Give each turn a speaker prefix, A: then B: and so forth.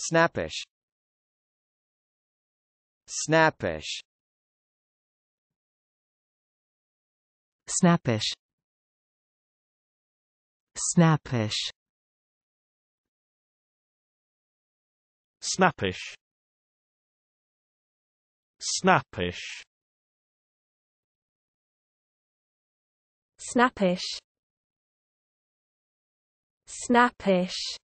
A: Snappish Snappish Snappish Snappish Snappish Snappish Snappish Snappish